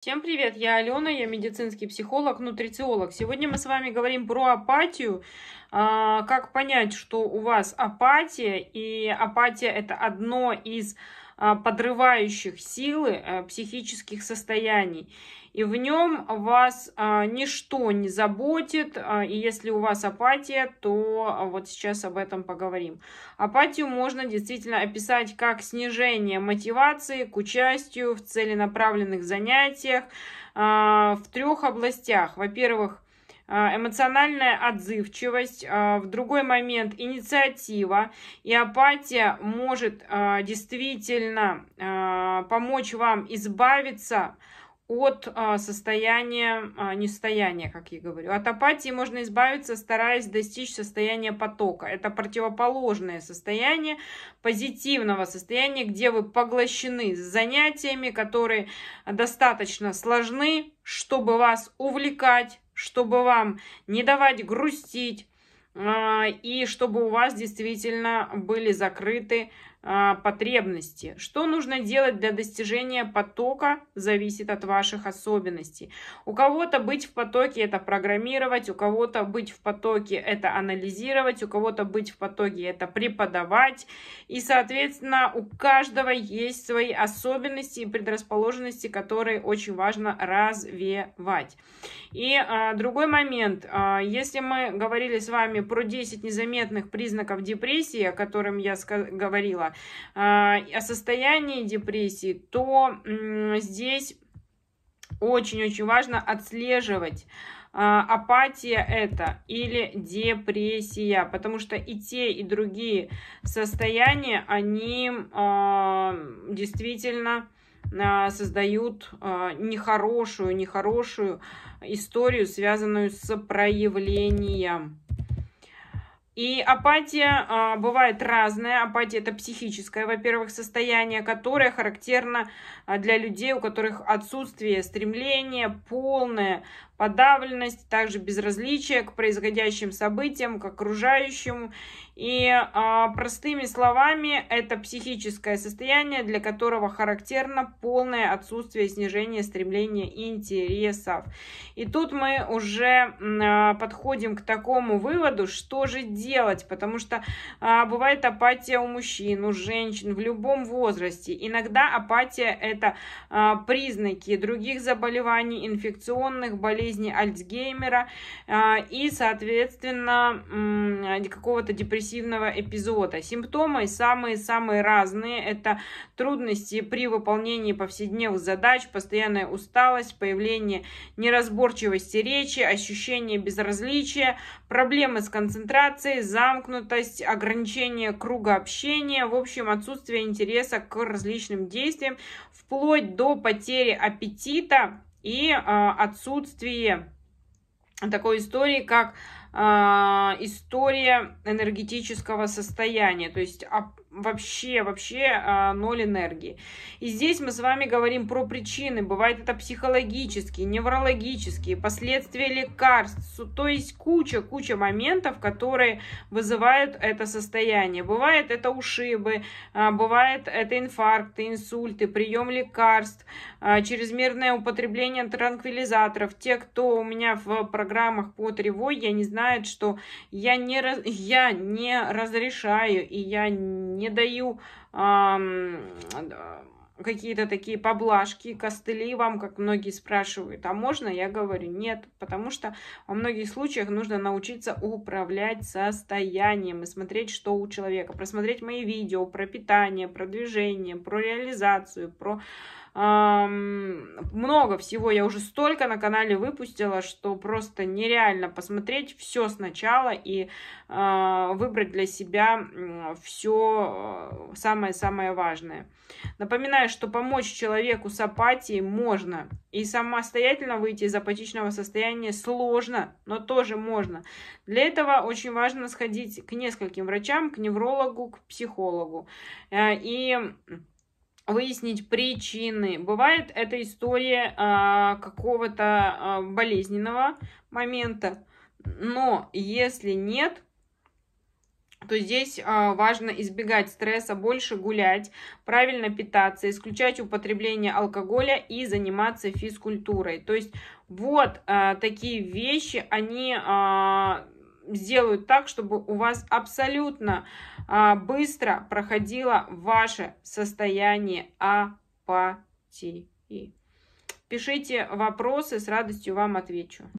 Всем привет, я Алена, я медицинский психолог, нутрициолог. Сегодня мы с вами говорим про апатию, а, как понять, что у вас апатия, и апатия это одно из Э, подрывающих силы э, психических состояний. И в нем вас э, ничто не заботит, и если у вас апатия, то вот сейчас об этом поговорим. Апатию можно действительно описать как снижение мотивации к участию в целенаправленных занятиях в трех областях. Во-первых, Э, эмоциональная отзывчивость, э, в другой момент инициатива и апатия может э, действительно помочь вам избавиться от состояния, не как я говорю, от апатии можно избавиться, стараясь достичь состояния потока. Это противоположное состояние позитивного состояния, где вы поглощены занятиями, которые достаточно сложны, чтобы вас увлекать, чтобы вам не давать грустить, а, и чтобы у вас действительно были закрыты а, потребности. Что нужно делать для достижения потока, зависит от ваших особенностей. У кого-то быть в потоке это программировать, у кого-то быть в потоке это анализировать, у кого-то быть в потоке это преподавать. И, соответственно, у каждого есть свои особенности и предрасположенности, которые очень важно развивать. И а, другой момент. А, если мы говорили с вами про 10 незаметных признаков депрессии, о котором я говорила, а, о состоянии депрессии, то здесь очень-очень важно отслеживать, а, апатия это или депрессия, потому что и те, и другие состояния, они а, действительно создают нехорошую, нехорошую историю, связанную с проявлением. И апатия а, бывает разная. Апатия это психическое, во-первых, состояние, которое характерно а, для людей, у которых отсутствие стремления, полная подавленность, также безразличие к происходящим событиям, к окружающему. И а, простыми словами, это психическое состояние, для которого характерно полное отсутствие снижения стремления и интересов. И тут мы уже а, подходим к такому выводу, что же делать делать, потому что а, бывает апатия у мужчин, у женщин, в любом возрасте. Иногда апатия это а, признаки других заболеваний, инфекционных болезней Альцгеймера а, и, соответственно, какого-то депрессивного эпизода. Симптомы самые-самые разные. Это трудности при выполнении повседневных задач, постоянная усталость, появление неразборчивости речи, ощущение безразличия, проблемы с концентрацией, изоляции, замкнутость, ограничение круга общения, в общем, отсутствие интереса к различным действиям, вплоть до потери аппетита и э, отсутствие такой истории, как а, история энергетического состояния, то есть вообще, вообще а, ноль энергии. И здесь мы с вами говорим про причины, бывает это психологические, неврологические, последствия лекарств, то есть куча, куча моментов, которые вызывают это состояние. Бывает это ушибы, а, бывает это инфаркты, инсульты, прием лекарств, чрезмерное употребление транквилизаторов. Те, кто у меня в программах по тревоге, я не знаю, знает, что я не, раз, я не разрешаю и я не даю эм, какие-то такие поблажки, костыли вам, как многие спрашивают, а можно? Я говорю, нет, потому что во многих случаях нужно научиться управлять состоянием и смотреть, что у человека, просмотреть мои видео про питание, про движение, про реализацию, про много всего. Я уже столько на канале выпустила, что просто нереально посмотреть все сначала и а, выбрать для себя все э, самое-самое важное. Напоминаю, что помочь человеку с апатией можно. И самостоятельно выйти из апатичного состояния сложно, но тоже можно. Для этого очень важно сходить к нескольким врачам, к неврологу, к психологу. Э, и выяснить причины. Бывает эта история а, какого-то а, болезненного момента, но если нет, то здесь а, важно избегать стресса, больше гулять, правильно питаться, исключать употребление алкоголя и заниматься физкультурой. То есть вот а, такие вещи, они... А, сделают так, чтобы у вас абсолютно а, быстро проходило ваше состояние апатии. Пишите вопросы, с радостью вам отвечу.